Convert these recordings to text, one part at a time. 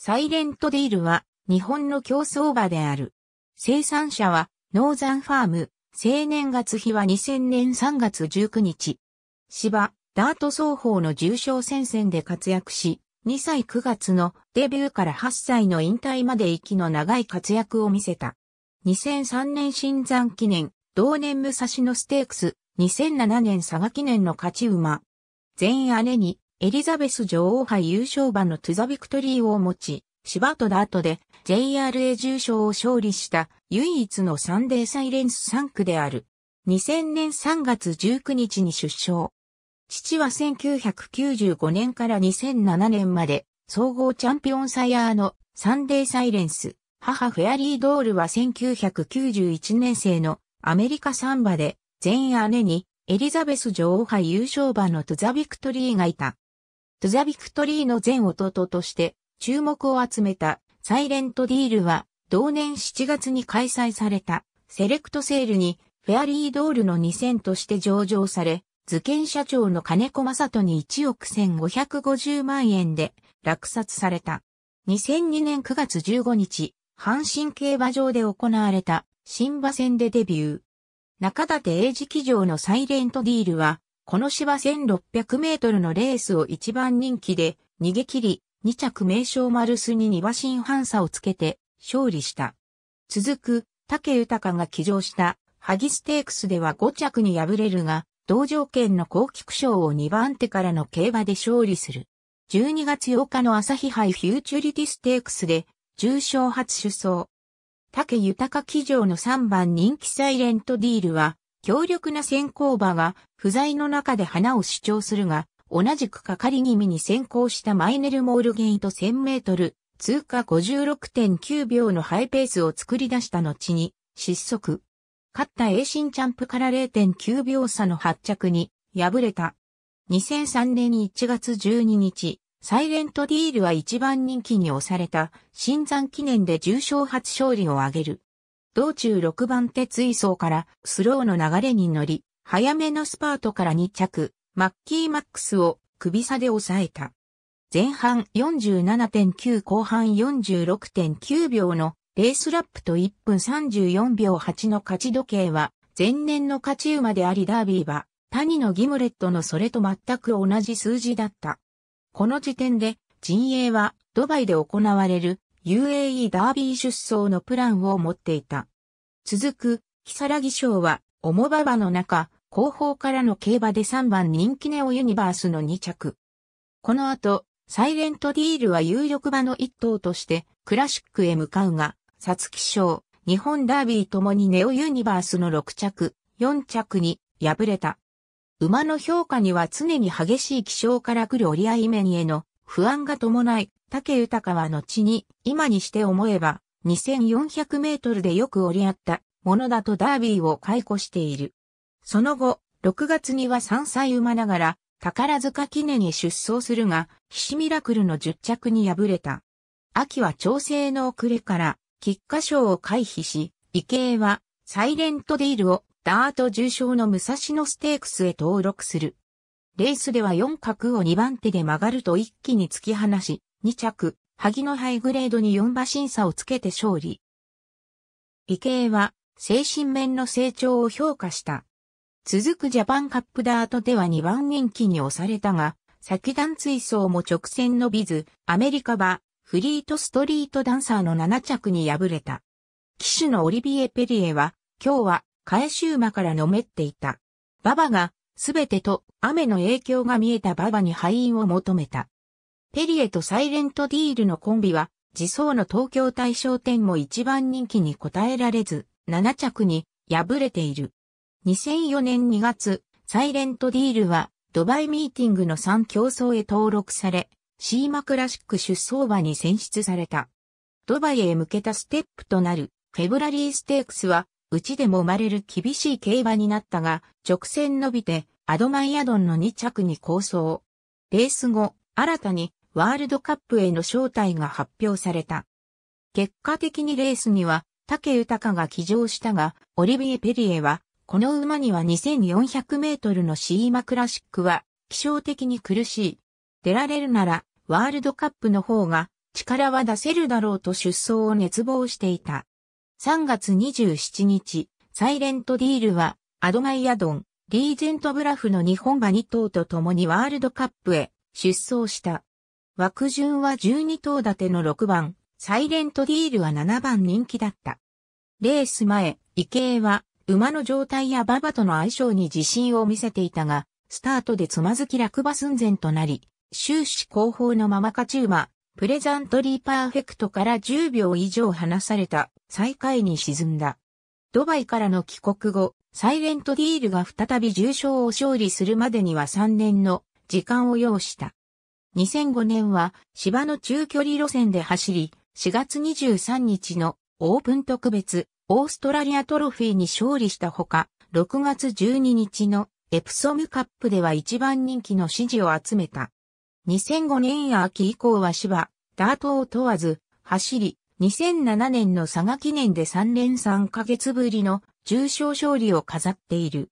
サイレントディールは日本の競争馬である。生産者はノーザンファーム、青年月日は2000年3月19日。芝、ダート双方の重賞戦線で活躍し、2歳9月のデビューから8歳の引退まで息の長い活躍を見せた。2003年新山記念、同年武蔵野ステークス、2007年佐賀記念の勝ち馬。全姉にエリザベス女王杯優勝馬のトゥザビクトリーを持ち、芝とダートで JRA 重賞を勝利した唯一のサンデーサイレンス3区である。2000年3月19日に出生。父は1995年から2007年まで総合チャンピオンサイヤーのサンデーサイレンス。母フェアリードールは1991年生のアメリカサンバで全姉にエリザベス女王杯優勝馬のトゥザビクトリーがいた。トゥザ・ビクトリーの前弟として注目を集めたサイレントディールは同年7月に開催されたセレクトセールにフェアリードールの2000として上場され、図研社長の金子正人に1億1550万円で落札された。2002年9月15日、阪神競馬場で行われた新馬戦でデビュー。中立英治騎乗のサイレントディールはこの芝1600メートルのレースを一番人気で逃げ切り、2着名称マルスに2馬身半差をつけて勝利した。続く、竹豊が騎乗したハギステークスでは5着に敗れるが、同条件の高菊賞を2番手からの競馬で勝利する。12月8日の朝日杯フューチュリティステークスで、重賞初出走。竹豊騎乗の3番人気サイレントディールは、強力な先行馬が不在の中で花を主張するが、同じく係気味に先行したマイネル・モールゲイト1000メートル、通過56.9秒のハイペースを作り出した後に失速。勝った栄新チャンプから0.9秒差の発着に敗れた。2003年1月12日、サイレントディールは一番人気に押された、新山記念で重賞初勝利を挙げる。道中6番手追走からスローの流れに乗り、早めのスパートから2着、マッキーマックスを首差で抑えた。前半47.9後半46.9秒のレースラップと1分34秒8の勝ち時計は前年の勝ち馬でありダービーは谷のギムレットのそれと全く同じ数字だった。この時点で陣営はドバイで行われる UAE ダービー出走のプランを持っていた。続く、木更木賞は、重馬場の中、後方からの競馬で3番人気ネオユニバースの2着。この後、サイレントディールは有力馬の一頭として、クラシックへ向かうが、サツキ賞、日本ダービーともにネオユニバースの6着、4着に敗れた。馬の評価には常に激しい気象から来る折り合い面への不安が伴い、竹豊は後に、今にして思えば、2400メートルでよく折り合ったものだとダービーを解雇している。その後、6月には3歳馬ながら、宝塚記念に出走するが、ヒシミラクルの10着に敗れた。秋は調整の遅れから、菊花賞を回避し、池江は、サイレントディールを、ダート重賞の武蔵野ステークスへ登録する。レースでは4角を2番手で曲がると一気に突き放し、2着、萩のハイグレードに4馬審査をつけて勝利。池江は、精神面の成長を評価した。続くジャパンカップダートでは2番人気に押されたが、先段追走も直線伸びず、アメリカはフリートストリートダンサーの7着に敗れた。騎手のオリビエ・ペリエは、今日は、返し馬からのめっていた。馬場が、すべてと雨の影響が見えたババに敗因を求めた。ペリエとサイレントディールのコンビは、自走の東京大賞店も一番人気に応えられず、7着に敗れている。2004年2月、サイレントディールは、ドバイミーティングの3競争へ登録され、シーマクラシック出走馬に選出された。ドバイへ向けたステップとなる、フェブラリーステークスは、うちで生まれる厳しい競馬になったが、直線伸びて、アドマイアドンの2着に構想。レース後、新たにワールドカップへの招待が発表された。結果的にレースには、竹豊が騎乗したが、オリビエ・ペリエは、この馬には2400メートルのシーマクラシックは、気象的に苦しい。出られるなら、ワールドカップの方が、力は出せるだろうと出走を熱望していた。3月27日、サイレントディールは、アドマイアドン、リーゼントブラフの日本馬2頭と共にワールドカップへ出走した。枠順は12頭立ての6番、サイレントディールは7番人気だった。レース前、池江は、馬の状態や馬場との相性に自信を見せていたが、スタートでつまずき落馬寸前となり、終始後方のまま勝ち馬、プレザントリーパーフェクトから10秒以上離された最下位に沈んだ。ドバイからの帰国後、サイレントディールが再び重賞を勝利するまでには3年の時間を要した。2005年は芝の中距離路線で走り、4月23日のオープン特別オーストラリアトロフィーに勝利したほか、6月12日のエプソムカップでは一番人気の支持を集めた。2005年秋以降は芝、ダートを問わず、走り、2007年の佐賀記念で3連3ヶ月ぶりの重賞勝利を飾っている。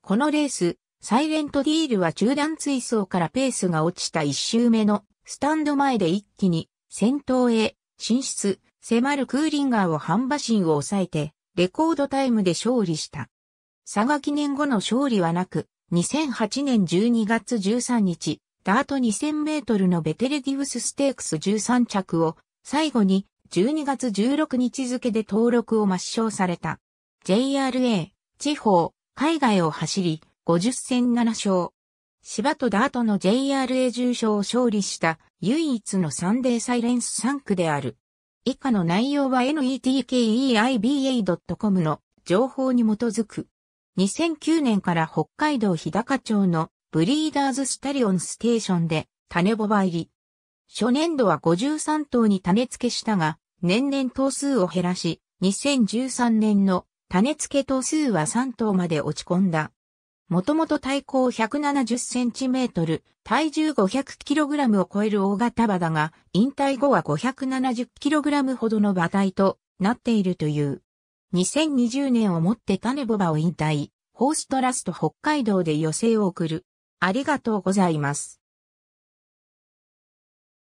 このレース、サイレントディールは中段追走からペースが落ちた1周目のスタンド前で一気に先頭へ進出、迫るクーリンガーを半馬身を抑えて、レコードタイムで勝利した。佐賀記念後の勝利はなく、2008年12月13日、ダート2000メートルのベテルギウスステークス13着を、最後に12月16日付で登録を抹消された。JRA、地方、海外を走り、50戦7勝。芝とダートの JRA 重賞を勝利した唯一のサンデーサイレンス3区である。以下の内容は netkeiba.com の情報に基づく。2009年から北海道日高町のブリーダーズスタリオンステーションで種ボバ入り。初年度は53頭に種付けしたが、年々頭数を減らし、2013年の種付け頭数は3頭まで落ち込んだ。もともと体高1 7 0トル、体重5 0 0ラムを超える大型馬だが、引退後は5 7 0ラムほどの馬体となっているという。2020年をもって種ボバを引退、ホーストラスト北海道で寄選を送る。ありがとうございます。